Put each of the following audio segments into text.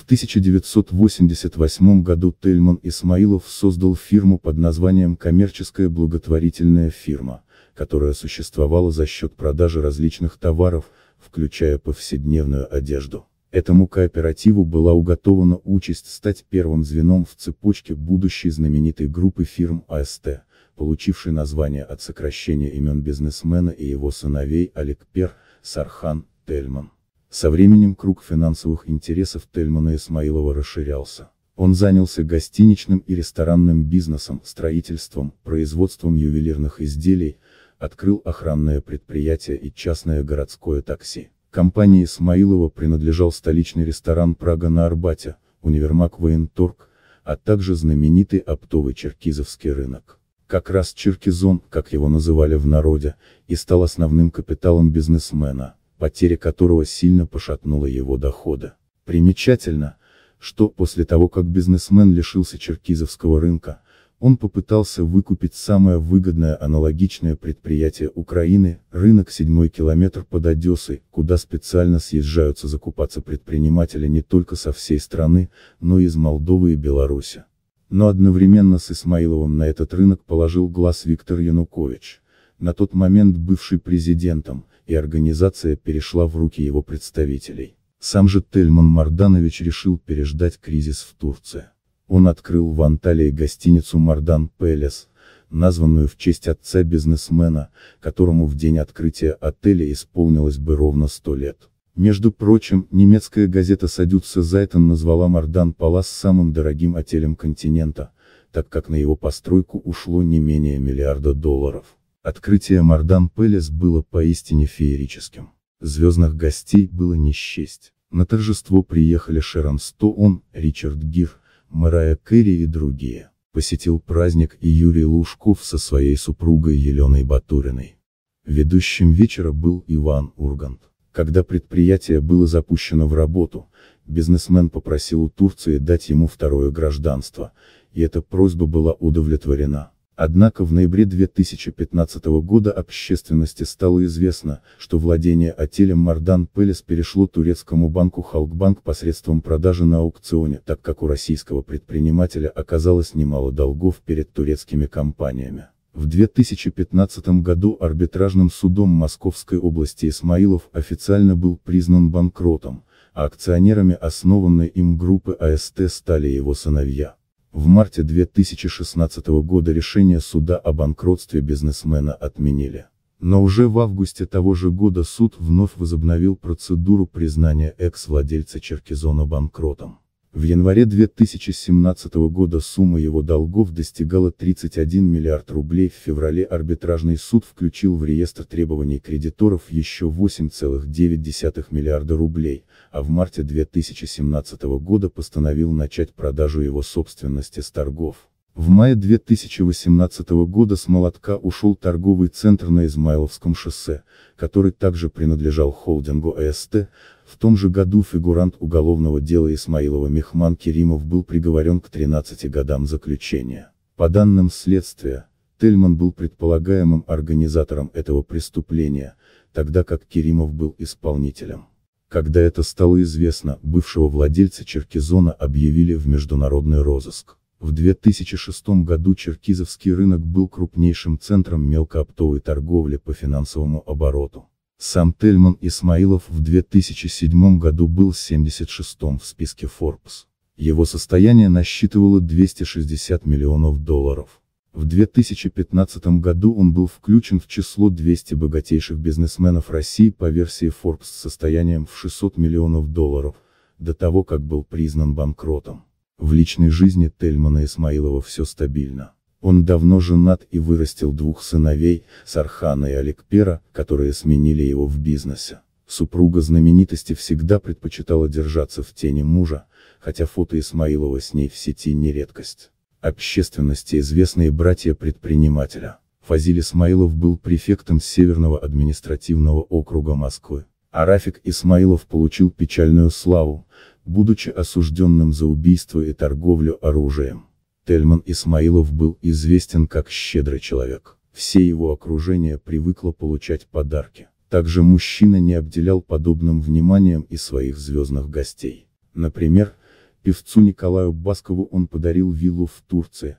В 1988 году Тельман Исмаилов создал фирму под названием «Коммерческая благотворительная фирма», которая существовала за счет продажи различных товаров, включая повседневную одежду. Этому кооперативу была уготована участь стать первым звеном в цепочке будущей знаменитой группы фирм АСТ, получившей название от сокращения имен бизнесмена и его сыновей Олег Пер, Сархан, Тельман. Со временем круг финансовых интересов Тельмана Исмаилова расширялся. Он занялся гостиничным и ресторанным бизнесом, строительством, производством ювелирных изделий, открыл охранное предприятие и частное городское такси. Компании Исмаилова принадлежал столичный ресторан «Прага» на Арбате, универмаг «Военторг», а также знаменитый оптовый черкизовский рынок. Как раз «Черкизон», как его называли в народе, и стал основным капиталом бизнесмена потеря которого сильно пошатнула его дохода. Примечательно, что после того как бизнесмен лишился черкизовского рынка, он попытался выкупить самое выгодное аналогичное предприятие Украины, рынок «Седьмой километр» под Одессой, куда специально съезжаются закупаться предприниматели не только со всей страны, но и из Молдовы и Беларуси. Но одновременно с Исмаиловым на этот рынок положил глаз Виктор Янукович, на тот момент бывший президентом, и организация перешла в руки его представителей. Сам же Тельман Марданович решил переждать кризис в Турции. Он открыл в Анталии гостиницу «Мардан Пелес», названную в честь отца бизнесмена, которому в день открытия отеля исполнилось бы ровно сто лет. Между прочим, немецкая газета «Садются Зайтон» назвала Мардан Палас самым дорогим отелем континента, так как на его постройку ушло не менее миллиарда долларов. Открытие Мардан Пелес было поистине феерическим. Звездных гостей было не счесть. На торжество приехали Шерон Стоун, Ричард Гир, Мэрайя Кэрри и другие. Посетил праздник и Юрий Лужков со своей супругой Еленой Батуриной. Ведущим вечера был Иван Ургант. Когда предприятие было запущено в работу, бизнесмен попросил у Турции дать ему второе гражданство, и эта просьба была удовлетворена. Однако в ноябре 2015 года общественности стало известно, что владение отелем Мардан Пелес перешло турецкому банку Халкбанк посредством продажи на аукционе, так как у российского предпринимателя оказалось немало долгов перед турецкими компаниями. В 2015 году арбитражным судом Московской области Исмаилов официально был признан банкротом, а акционерами основанной им группы АСТ стали его сыновья. В марте 2016 года решение суда о банкротстве бизнесмена отменили. Но уже в августе того же года суд вновь возобновил процедуру признания экс-владельца Черкизона банкротом. В январе 2017 года сумма его долгов достигала 31 миллиард рублей, в феврале арбитражный суд включил в реестр требований кредиторов еще 8,9 миллиарда рублей, а в марте 2017 года постановил начать продажу его собственности с торгов. В мае 2018 года с молотка ушел торговый центр на Измайловском шоссе, который также принадлежал холдингу АСТ, в том же году фигурант уголовного дела Исмаилова Мехман Керимов был приговорен к 13 годам заключения. По данным следствия, Тельман был предполагаемым организатором этого преступления, тогда как Керимов был исполнителем. Когда это стало известно, бывшего владельца Черкизона объявили в международный розыск. В 2006 году черкизовский рынок был крупнейшим центром мелкооптовой торговли по финансовому обороту. Сам Тельман Исмаилов в 2007 году был 76-м в списке Forbes. Его состояние насчитывало 260 миллионов долларов. В 2015 году он был включен в число 200 богатейших бизнесменов России по версии Forbes с состоянием в 600 миллионов долларов, до того как был признан банкротом. В личной жизни Тельмана Исмаилова все стабильно. Он давно женат и вырастил двух сыновей, Сархана и Олегпера, которые сменили его в бизнесе. Супруга знаменитости всегда предпочитала держаться в тени мужа, хотя фото Исмаилова с ней в сети не редкость. Общественности известные братья предпринимателя. Фазиль Исмаилов был префектом Северного административного округа Москвы. А Рафик Исмаилов получил печальную славу, будучи осужденным за убийство и торговлю оружием. Тельман Исмаилов был известен как щедрый человек. Все его окружение привыкло получать подарки. Также мужчина не обделял подобным вниманием и своих звездных гостей. Например, певцу Николаю Баскову он подарил виллу в Турции,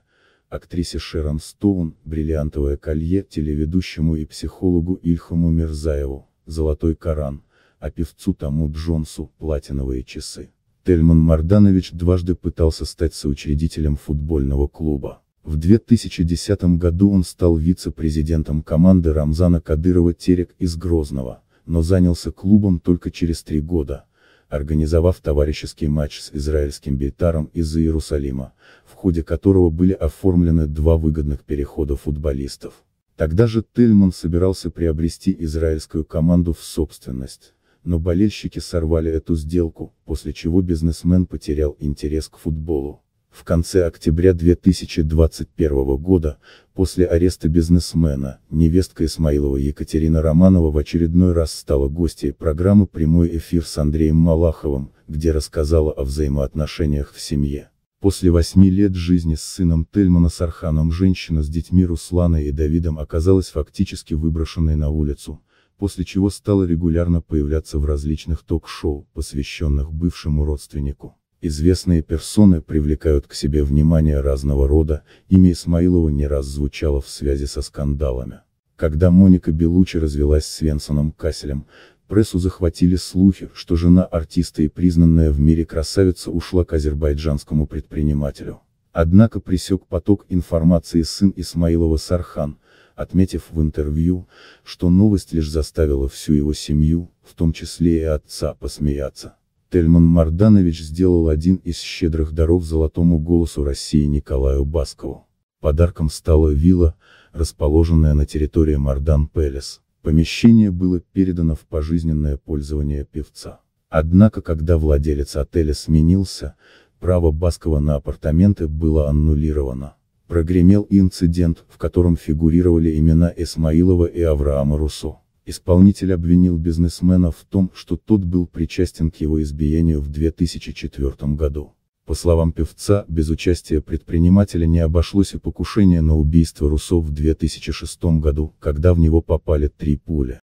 актрисе Шерон Стоун, бриллиантовое колье, телеведущему и психологу Ильхаму Мирзаеву, золотой Коран, а певцу тому Джонсу, платиновые часы. Тельман Марданович дважды пытался стать соучредителем футбольного клуба. В 2010 году он стал вице-президентом команды Рамзана Кадырова «Терек» из Грозного, но занялся клубом только через три года, организовав товарищеский матч с израильским Бейтаром из Иерусалима, в ходе которого были оформлены два выгодных перехода футболистов. Тогда же Тельман собирался приобрести израильскую команду в собственность но болельщики сорвали эту сделку, после чего бизнесмен потерял интерес к футболу. В конце октября 2021 года, после ареста бизнесмена, невестка Исмаилова Екатерина Романова в очередной раз стала гостьей программы «Прямой эфир» с Андреем Малаховым, где рассказала о взаимоотношениях в семье. После восьми лет жизни с сыном Тельмана Сарханом женщина с детьми Русланой и Давидом оказалась фактически выброшенной на улицу, после чего стала регулярно появляться в различных ток-шоу, посвященных бывшему родственнику. Известные персоны привлекают к себе внимание разного рода, имя Исмаилова не раз звучало в связи со скандалами. Когда Моника Белучи развелась с Венсоном Касселем, прессу захватили слухи, что жена артиста и признанная в мире красавица ушла к азербайджанскому предпринимателю. Однако пресек поток информации сын Исмаилова Сархан, отметив в интервью, что новость лишь заставила всю его семью, в том числе и отца, посмеяться. Тельман Марданович сделал один из щедрых даров золотому голосу России Николаю Баскову. Подарком стала вилла, расположенная на территории Мардан Пелес. Помещение было передано в пожизненное пользование певца. Однако, когда владелец отеля сменился, право Баскова на апартаменты было аннулировано. Прогремел инцидент, в котором фигурировали имена Исмаилова и Авраама Руссо. Исполнитель обвинил бизнесмена в том, что тот был причастен к его избиению в 2004 году. По словам певца, без участия предпринимателя не обошлось и покушение на убийство Руссо в 2006 году, когда в него попали три пули.